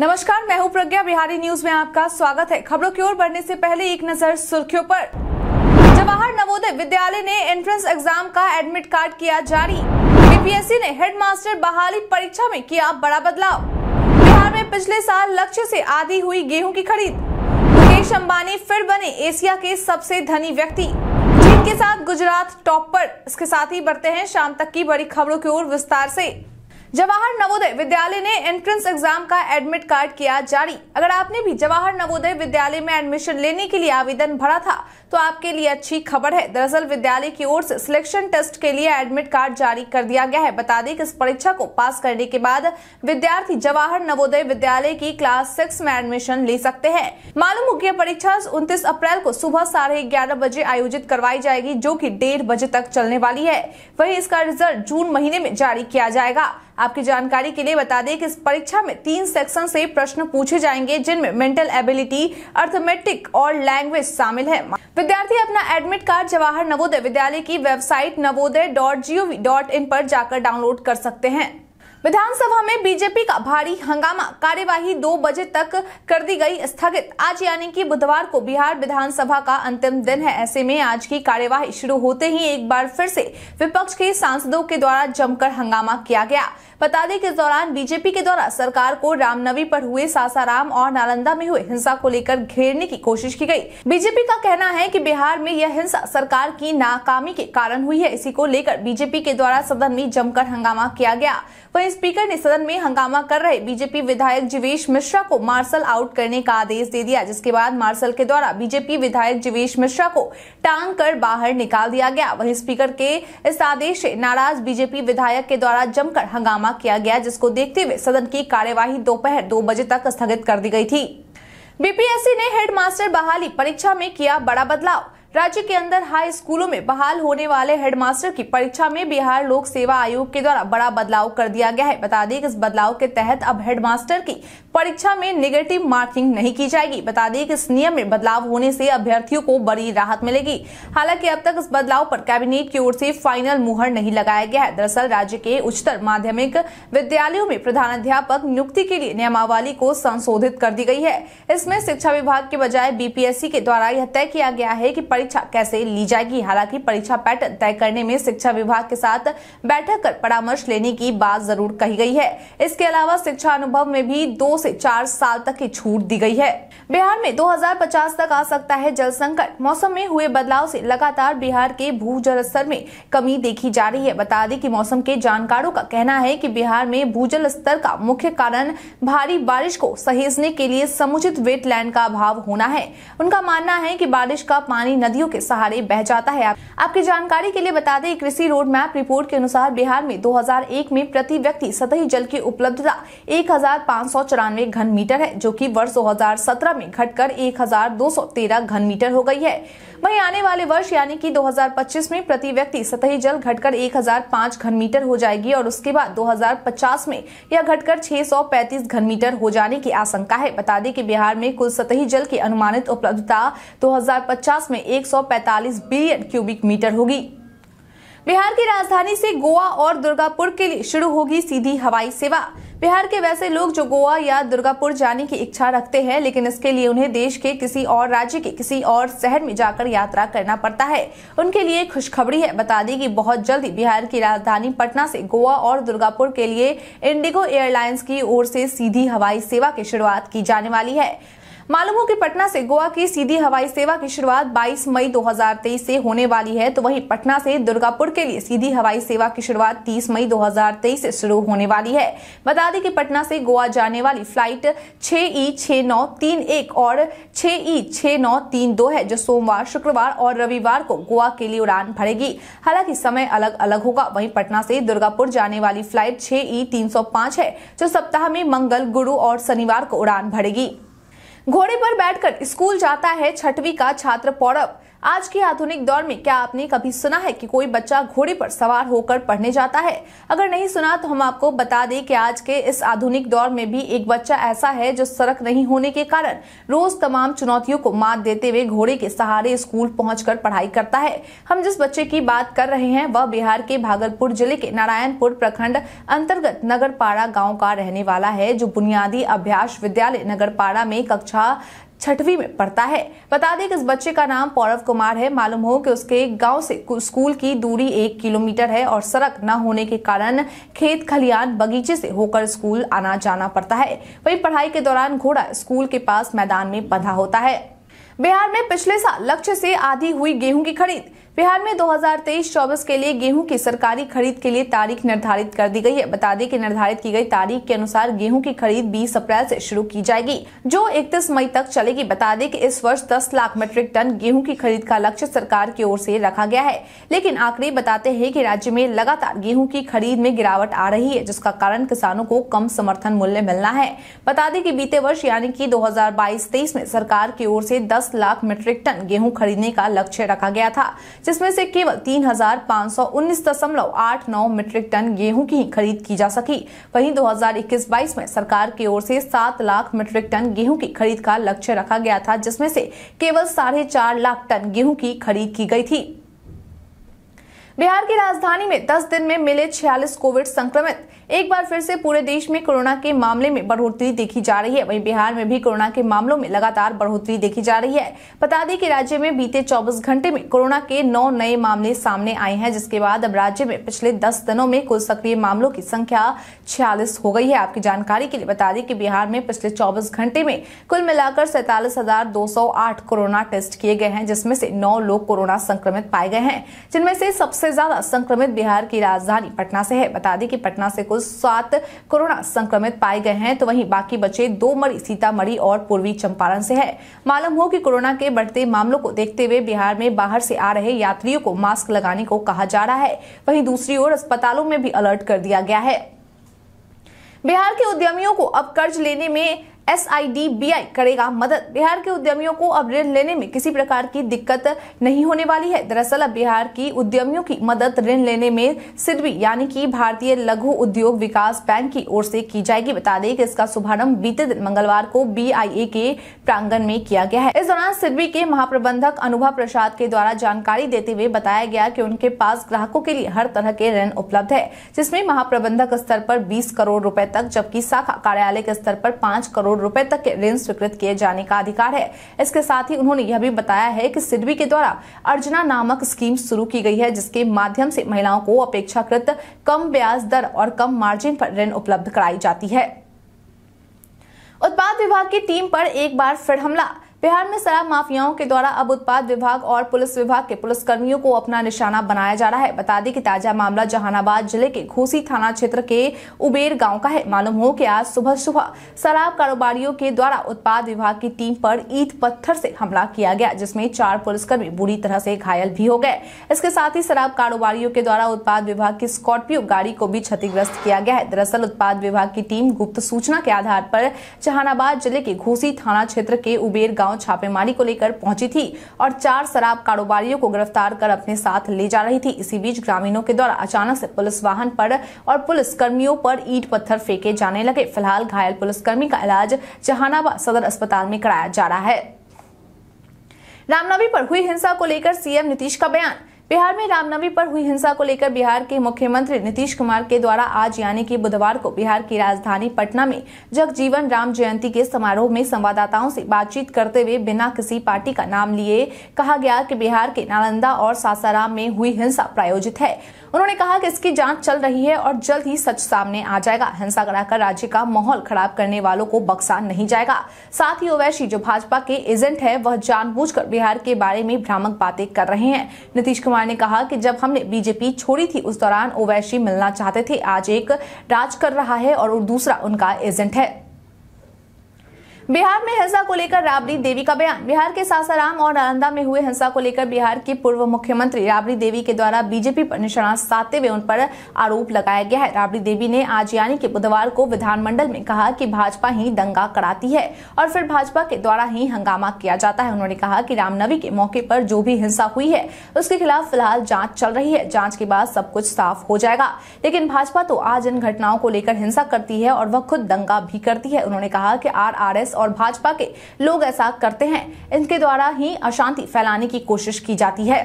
नमस्कार मैं हूं प्रज्ञा बिहारी न्यूज में आपका स्वागत है खबरों की ओर बढ़ने से पहले एक नजर सुर्खियों पर जवाहर नवोदय विद्यालय ने एंट्रेंस एग्जाम का एडमिट कार्ड किया जारी बीपीएससी ने हेडमास्टर बहाली परीक्षा में किया बड़ा बदलाव बिहार में पिछले साल लक्ष्य से आधी हुई गेहूं की खरीद मुकेश अम्बानी फिर बने एशिया के सबसे धनी व्यक्ति चीन के साथ गुजरात टॉप पर इसके साथ ही बढ़ते हैं शाम तक की बड़ी खबरों की ओर विस्तार ऐसी जवाहर नवोदय विद्यालय ने एंट्रेंस एग्जाम का एडमिट कार्ड किया जारी अगर आपने भी जवाहर नवोदय विद्यालय में एडमिशन लेने के लिए आवेदन भरा था तो आपके लिए अच्छी खबर है दरअसल विद्यालय की ओर से सिलेक्शन टेस्ट के लिए एडमिट कार्ड जारी कर दिया गया है बता दें कि इस परीक्षा को पास करने के बाद विद्यार्थी जवाहर नवोदय विद्यालय की क्लास सिक्स में एडमिशन ले सकते हैं मालूम हो गया परीक्षा उनतीस अप्रैल को सुबह साढ़े ग्यारह बजे आयोजित करवाई जाएगी जो की डेढ़ बजे तक चलने वाली है वही इसका रिजल्ट जून महीने में जारी किया जाएगा आपकी जानकारी के लिए बता दें कि इस परीक्षा में तीन सेक्शन से प्रश्न पूछे जाएंगे जिनमें मेंटल एबिलिटी अर्थमेटिक और लैंग्वेज शामिल है विद्यार्थी अपना एडमिट कार्ड जवाहर नवोदय विद्यालय की website Navodaya dot G dot in पर जाकर डाउनलोड कर सकते हैं विधानसभा में बीजेपी का भारी हंगामा कार्यवाही दो बजे तक कर दी गई स्थगित आज यानी कि बुधवार को बिहार विधानसभा का अंतिम दिन है ऐसे में आज की कार्यवाही शुरू होते ही एक बार फिर से विपक्ष के सांसदों के द्वारा जमकर हंगामा किया गया बता दें कि इस दौरान बीजेपी के द्वारा सरकार को रामनवी पर हुए सासाराम और नालंदा में हुए हिंसा को लेकर घेरने की कोशिश की गई बीजेपी का कहना है कि बिहार में यह हिंसा सरकार की नाकामी के कारण हुई है इसी को लेकर बीजेपी के द्वारा सदन में जमकर हंगामा किया गया वही स्पीकर ने सदन में हंगामा कर रहे बीजेपी विधायक जीवेश मिश्रा को मार्शल आउट करने का आदेश दे दिया जिसके बाद मार्शल के द्वारा बीजेपी विधायक जीवेश मिश्रा को टांग कर बाहर निकाल दिया गया वही स्पीकर के इस आदेश से नाराज बीजेपी विधायक के द्वारा जमकर हंगामा हंगामा किया गया जिसको देखते हुए सदन की कार्यवाही दोपहर दो बजे तक स्थगित कर दी गई थी बीपीएससी ने हेडमास्टर बहाली परीक्षा में किया बड़ा बदलाव राज्य के अंदर हाई स्कूलों में बहाल होने वाले हेडमास्टर की परीक्षा में बिहार लोक सेवा आयोग के द्वारा बड़ा बदलाव कर दिया गया है बता दें कि इस बदलाव के तहत अब हेडमास्टर की परीक्षा में निगेटिव मार्किंग नहीं की जाएगी बता दें कि इस नियम में बदलाव होने से अभ्यर्थियों को बड़ी राहत मिलेगी हालांकि अब तक इस बदलाव पर कैबिनेट की ओर से फाइनल मुहर नहीं लगाया गया है दरअसल राज्य के उच्चतर माध्यमिक विद्यालयों में प्रधानाध्यापक नियुक्ति के लिए नियमावली को संशोधित कर दी गई है इसमें शिक्षा विभाग के बजाय बीपीएससी के द्वारा यह तय किया गया है की परीक्षा कैसे ली जाएगी हालांकि परीक्षा पैटर्न तय करने में शिक्षा विभाग के साथ बैठक कर परामर्श लेने की बात जरूर कही गई है इसके अलावा शिक्षा अनुभव में भी दो से चार साल तक की छूट दी गई है बिहार में 2050 तक आ सकता है जल संकट मौसम में हुए बदलाव से लगातार बिहार के भू जल स्तर में कमी देखी जा रही है बता दें कि मौसम के जानकारों का कहना है कि बिहार में जल स्तर का मुख्य कारण भारी बारिश को सहेजने के लिए समुचित वेटलैंड का अभाव होना है उनका मानना है कि बारिश का पानी न नदियों के सहारे बह जाता है आपकी जानकारी के लिए बता दें कृषि रोड मैप रिपोर्ट के अनुसार बिहार में 2001 में प्रति व्यक्ति सतही जल की उपलब्धता एक घन मीटर है जो कि वर्ष 2017 में घटकर 1213 घन मीटर हो गई है वहीं आने वाले वर्ष यानी कि 2025 में प्रति व्यक्ति सतही जल घटकर 1005 घन मीटर हो जाएगी और उसके बाद 2050 में यह घटकर 635 घन मीटर हो जाने की आशंका है बता दें कि बिहार में कुल सतही जल की अनुमानित उपलब्धता 2050 में 145 बिलियन क्यूबिक मीटर होगी बिहार की राजधानी से गोवा और दुर्गापुर के लिए शुरू होगी सीधी हवाई सेवा बिहार के वैसे लोग जो गोवा या दुर्गापुर जाने की इच्छा रखते हैं लेकिन इसके लिए उन्हें देश के किसी और राज्य के किसी और शहर में जाकर यात्रा करना पड़ता है उनके लिए खुशखबरी है बता दी कि बहुत जल्दी बिहार की राजधानी पटना से गोवा और दुर्गापुर के लिए इंडिगो एयरलाइंस की ओर से सीधी हवाई सेवा की शुरुआत की जाने वाली है मालूम हो कि पटना से गोवा की सीधी हवाई सेवा की शुरुआत 22 मई 2023 से होने वाली है तो वहीं पटना से दुर्गापुर के लिए सीधी हवाई सेवा की शुरुआत 30 मई 2023 से शुरू होने वाली है बता दें कि पटना से गोवा जाने वाली फ्लाइट छह ई छह नौ तीन एक और छह ई छह नौ तीन दो है जो सोमवार शुक्रवार और रविवार को गोवा के लिए उड़ान भरेगी हालांकि समय अलग अलग होगा वहीं पटना से दुर्गापुर जाने वाली फ्लाइट छह ई तीन है जो सप्ताह में मंगल गुरु और शनिवार को उड़ान भरेगी घोड़े पर बैठकर स्कूल जाता है छठवी का छात्र पौरव आज के आधुनिक दौर में क्या आपने कभी सुना है कि कोई बच्चा घोड़े पर सवार होकर पढ़ने जाता है अगर नहीं सुना तो हम आपको बता दें कि आज के इस आधुनिक दौर में भी एक बच्चा ऐसा है जो सड़क नहीं होने के कारण रोज तमाम चुनौतियों को मात देते हुए घोड़े के सहारे स्कूल पहुंचकर पढ़ाई करता है हम जिस बच्चे की बात कर रहे हैं वह बिहार के भागलपुर जिले के नारायणपुर प्रखंड अंतर्गत नगरपाड़ा गाँव का रहने वाला है जो बुनियादी अभ्यास विद्यालय नगरपाड़ा में कक्षा छठवीं में पढ़ता है बता दें कि इस बच्चे का नाम पौरव कुमार है मालूम हो कि उसके गांव से स्कूल की दूरी एक किलोमीटर है और सड़क न होने के कारण खेत खलियान बगीचे से होकर स्कूल आना जाना पड़ता है वहीं पढ़ाई के दौरान घोड़ा स्कूल के पास मैदान में बंधा होता है बिहार में पिछले साल लक्ष्य से आधी हुई गेहूं की खरीद बिहार में 2023-24 के लिए गेहूं की सरकारी खरीद के लिए तारीख निर्धारित कर दी गई है बता दें कि निर्धारित की गई तारीख के अनुसार गेहूं की खरीद 20 अप्रैल से शुरू की जाएगी जो 31 मई तक चलेगी बता दें कि इस वर्ष 10 लाख मीट्रिक टन गेहूं की खरीद का लक्ष्य सरकार की ओर से रखा गया है लेकिन आंकड़े बताते हैं की राज्य में लगातार गेहूँ की खरीद में गिरावट आ रही है जिसका कारण किसानों को कम समर्थन मूल्य मिलना है बता दें की बीते वर्ष यानी की दो हजार में सरकार की ओर से दस लाख मीट्रिक टन गेहूँ खरीदने का लक्ष्य रखा गया था जिसमें से केवल तीन हजार पाँच सौ उन्नीस दशमलव आठ नौ मीट्रिक टन गेहूं की खरीद की जा सकी वहीं 2021-22 में सरकार की ओर से सात लाख मीट्रिक टन गेहूं की खरीद का लक्ष्य रखा गया था जिसमें से केवल साढ़े चार लाख टन गेहूं की खरीद की गई थी बिहार की राजधानी में 10 दिन में मिले 46 कोविड संक्रमित एक बार फिर से पूरे देश में कोरोना के मामले में बढ़ोतरी देखी जा रही है वहीं बिहार में भी कोरोना के मामलों में लगातार बढ़ोतरी देखी जा रही है बता दें कि राज्य में बीते 24 घंटे में कोरोना के नौ नए मामले सामने आए हैं जिसके बाद अब राज्य में पिछले दस दिनों में कुल सक्रिय मामलों की संख्या छियालीस हो गई है आपकी जानकारी के लिए बता दें कि बिहार में पिछले चौबीस घंटे में कुल मिलाकर सैतालीस कोरोना टेस्ट किए गए हैं जिसमें से नौ लोग कोरोना संक्रमित पाए गए हैं जिनमें से सबसे सबसे ज्यादा संक्रमित बिहार की राजधानी पटना से है बता दें कि पटना से कुल सात कोरोना संक्रमित पाए गए हैं तो वहीं बाकी बचे दो मरीज सीतामढ़ी और पूर्वी चंपारण से है मालूम हो कि कोरोना के बढ़ते मामलों को देखते हुए बिहार में बाहर से आ रहे यात्रियों को मास्क लगाने को कहा जा रहा है वहीं दूसरी ओर अस्पतालों में भी अलर्ट कर दिया गया है बिहार के उद्यमियों को अब कर्ज लेने में एस करेगा मदद बिहार के उद्यमियों को अब ऋण लेने में किसी प्रकार की दिक्कत नहीं होने वाली है दरअसल अब बिहार की उद्यमियों की मदद ऋण लेने में सिडबी यानी कि भारतीय लघु उद्योग विकास बैंक की ओर से की जाएगी बता दें कि इसका शुभारंभ बीते दिन मंगलवार को बी के प्रांगण में किया गया है इस दौरान सिडबी के महाप्रबंधक अनुभव प्रसाद के द्वारा जानकारी देते हुए बताया गया की उनके पास ग्राहकों के लिए हर तरह के ऋण उपलब्ध है जिसमे महाप्रबंधक स्तर आरोप बीस करोड़ रूपए तक जबकि शाखा कार्यालय के स्तर आरोप पाँच करोड़ करोड़ रुपए तक के ऋण स्वीकृत किए जाने का अधिकार है इसके साथ ही उन्होंने यह भी बताया है कि सिडबी के द्वारा अर्जना नामक स्कीम शुरू की गई है जिसके माध्यम से महिलाओं को अपेक्षाकृत कम ब्याज दर और कम मार्जिन पर ऋण उपलब्ध कराई जाती है उत्पाद विभाग की टीम पर एक बार फिर हमला बिहार में शराब माफियाओं के द्वारा अब उत्पाद विभाग और पुलिस विभाग के पुलिसकर्मियों को अपना निशाना बनाया जा रहा है बता दें कि ताजा मामला जहानाबाद जिले के घोसी थाना क्षेत्र के उबेर गांव का है मालूम हो कि आज सुबह सुबह शराब कारोबारियों के द्वारा उत्पाद विभाग की टीम पर ईट पत्थर से हमला किया गया जिसमें चार पुलिसकर्मी बुरी तरह से घायल भी हो गए इसके साथ ही शराब कारोबारियों के द्वारा उत्पाद विभाग की स्कॉर्पियो गाड़ी को भी क्षतिग्रस्त किया गया है दरअसल उत्पाद विभाग की टीम गुप्त सूचना के आधार पर जहानाबाद जिले के घोसी थाना क्षेत्र के उबेर गांव गांव छापेमारी को लेकर पहुंची थी और चार शराब कारोबारियों को गिरफ्तार कर अपने साथ ले जा रही थी इसी बीच ग्रामीणों के द्वारा अचानक से पुलिस वाहन पर और पुलिस कर्मियों पर ईट पत्थर फेंके जाने लगे फिलहाल घायल पुलिसकर्मी का इलाज जहानाबाद सदर अस्पताल में कराया जा रहा है रामनवमी पर हुई हिंसा को लेकर सीएम नीतीश का बयान बिहार में रामनवमी पर हुई हिंसा को लेकर बिहार के मुख्यमंत्री नीतीश कुमार के द्वारा आज यानी कि बुधवार को बिहार की राजधानी पटना में जगजीवन राम जयंती के समारोह में संवाददाताओं से बातचीत करते हुए बिना किसी पार्टी का नाम लिए कहा गया कि बिहार के नालंदा और सासाराम में हुई हिंसा प्रायोजित है उन्होंने कहा कि इसकी जांच चल रही है और जल्द ही सच सामने आ जाएगा हिंसा कराकर राज्य का माहौल खराब करने वालों को बक्सा नहीं जाएगा साथ ही ओवैसी जो भाजपा के एजेंट है वह जानबूझकर बिहार के बारे में भ्रामक बातें कर रहे हैं नीतीश कुमार ने कहा कि जब हमने बीजेपी छोड़ी थी उस दौरान ओवैसी मिलना चाहते थे आज एक राज कर रहा है और दूसरा उनका एजेंट है बिहार में हिंसा को लेकर राबड़ी देवी का बयान बिहार के सासाराम और नालंदा में हुए हिंसा को लेकर बिहार की पूर्व मुख्यमंत्री राबड़ी देवी के द्वारा बीजेपी पर निशाना साधते हुए उन पर आरोप लगाया गया है राबड़ी देवी ने आज यानी कि बुधवार को विधानमंडल में कहा कि भाजपा ही दंगा कराती है और फिर भाजपा के द्वारा ही हंगामा किया जाता है उन्होंने कहा की रामनवी के मौके पर जो भी हिंसा हुई है उसके खिलाफ फिलहाल जाँच चल रही है जाँच के बाद सब कुछ साफ हो जाएगा लेकिन भाजपा तो आज इन घटनाओं को लेकर हिंसा करती है और वह खुद दंगा भी करती है उन्होंने कहा की आर और भाजपा के लोग ऐसा करते हैं इनके द्वारा ही अशांति फैलाने की कोशिश की जाती है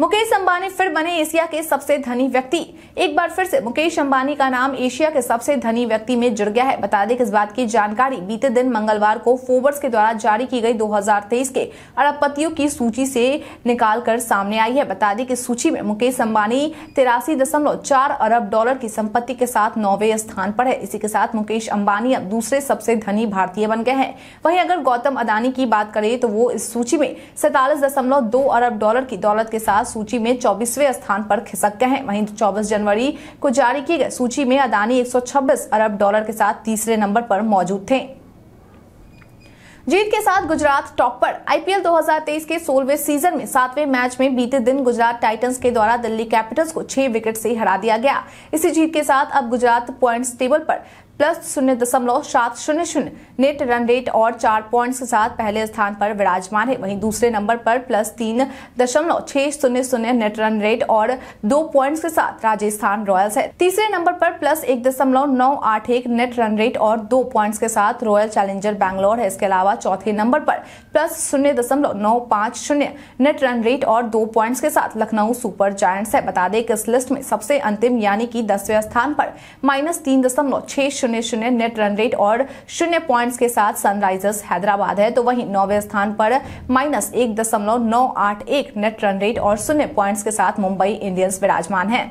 मुकेश अंबानी फिर बने एशिया के सबसे धनी व्यक्ति एक बार फिर से मुकेश अंबानी का नाम एशिया के सबसे धनी व्यक्ति में जुड़ गया है बता दें कि इस बात की जानकारी बीते दिन मंगलवार को फोबर्स के द्वारा जारी की गई 2023 के अरबपतियों की सूची से निकाल कर सामने आई है बता दें कि सूची में मुकेश अम्बानी तिरासी अरब डॉलर की संपत्ति के साथ नौवे स्थान पर है इसी के साथ मुकेश अम्बानी अब दूसरे सबसे धनी भारतीय बन गए हैं वही अगर गौतम अदानी की बात करें तो वो इस सूची में सैतालीस अरब डॉलर की दौलत के साथ सूची में चौबीसवें स्थान पर खिसक गए हैं वहीं 24 जनवरी को जारी की गई सूची में अदानी 126 अरब डॉलर के साथ तीसरे नंबर पर मौजूद थे जीत के साथ गुजरात टॉप पर आईपीएल 2023 के सोलहवें सीजन में सातवें मैच में बीते दिन गुजरात टाइटंस के द्वारा दिल्ली कैपिटल्स को छह विकेट से हरा दिया गया इसी जीत के साथ अब गुजरात पॉइंट्स टेबल पर प्लस शून्य दशमलव सात शून्य शून्य नेट रन रेट और चार पॉइंट्स के साथ पहले स्थान पर विराजमान है वहीं दूसरे नंबर पर प्लस तीन दशमलव छह शून्य शून्य नेट रन रेट और दो पॉइंट्स के साथ राजस्थान रॉयल्स है तीसरे नंबर पर प्लस एक दशमलव नौ आठ एक नेट रन रेट और दो पॉइंट्स के साथ रॉयल चैलेंजर बैंगलोर है इसके अलावा चौथे नंबर पर प्लस शून्य दशमलव नौ पाँच शून्य नेट रन रेट और दो पॉइंट्स के साथ लखनऊ सुपर जायंट्स है बता दें कि इस लिस्ट में सबसे अंतिम यानी कि दसवें स्थान पर माइनस तीन दशमलव छह शून्य शून्य शून्य नेट रन रेट और शून्य पॉइंट्स के साथ सनराइजर्स हैदराबाद है तो वहीं नौवे स्थान पर माइनस एक दशमलव नौ आठ एक नेट रन रेट और शून्य पॉइंट्स के साथ मुंबई इंडियंस विराजमान है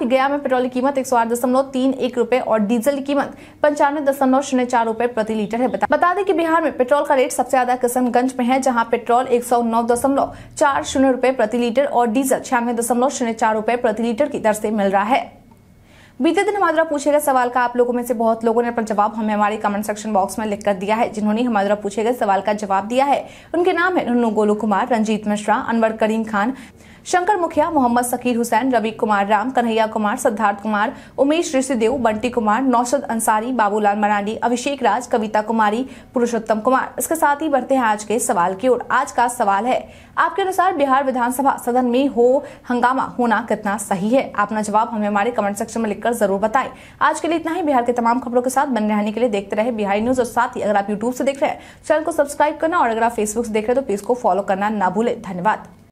साथ ही गया में पेट्रोल की कीमत एक सौ आठ दशमलव तीन एक रूपए और डीजल की कीमत पंचानवे दशमलव शून्य चार रूपए प्रति लीटर है बता दें कि बिहार में पेट्रोल का रेट सबसे ज्यादा किशनगंज में है जहाँ पेट्रोल एक सौ नौ दशमलव चार शून्य रूपए प्रति लीटर और डीजल छियानवे दशमलव शून्य चार रूपए प्रति लीटर की दर से मिल रहा है बीते दिन हमारा गए सवाल का आप लोगों में से बहुत लोगों ने अपना जवाब हमें हमारे कमेंट सेक्शन बॉक्स में लिखकर दिया है जिन्होंने हमारा गए सवाल का जवाब दिया है उनके नाम है नुनू गोलू कुमार रंजीत मिश्रा अनवर करीम खान शंकर मुखिया मोहम्मद सकीर हुसैन रवि कुमार राम कन्हैया कुमार सिद्धार्थ कुमार उमेश ऋषिदेव बंटी कुमार नौशद अंसारी बाबूलाल मरांडी अभिषेक राज कविता कुमारी पुरुषोत्तम कुमार इसके साथ ही बढ़ते हैं आज के सवाल की ओर आज का सवाल है आपके अनुसार बिहार विधानसभा सदन में हो हंगामा होना कितना सही है अपना जवाब हमें हमारे कमेंट सेक्शन में लिखकर जरूर बताएं आज के लिए इतना ही बिहार के तमाम खबरों के साथ बने रहने के लिए देखते रहे बिहार न्यूज और साथ ही अगर आप यूट्यूब से देख रहे हैं चैनल को सब्सक्राइब करना और अगर आप फेसबुक से देख रहे हैं तो पेज को फॉलो करना ना भूले धन्यवाद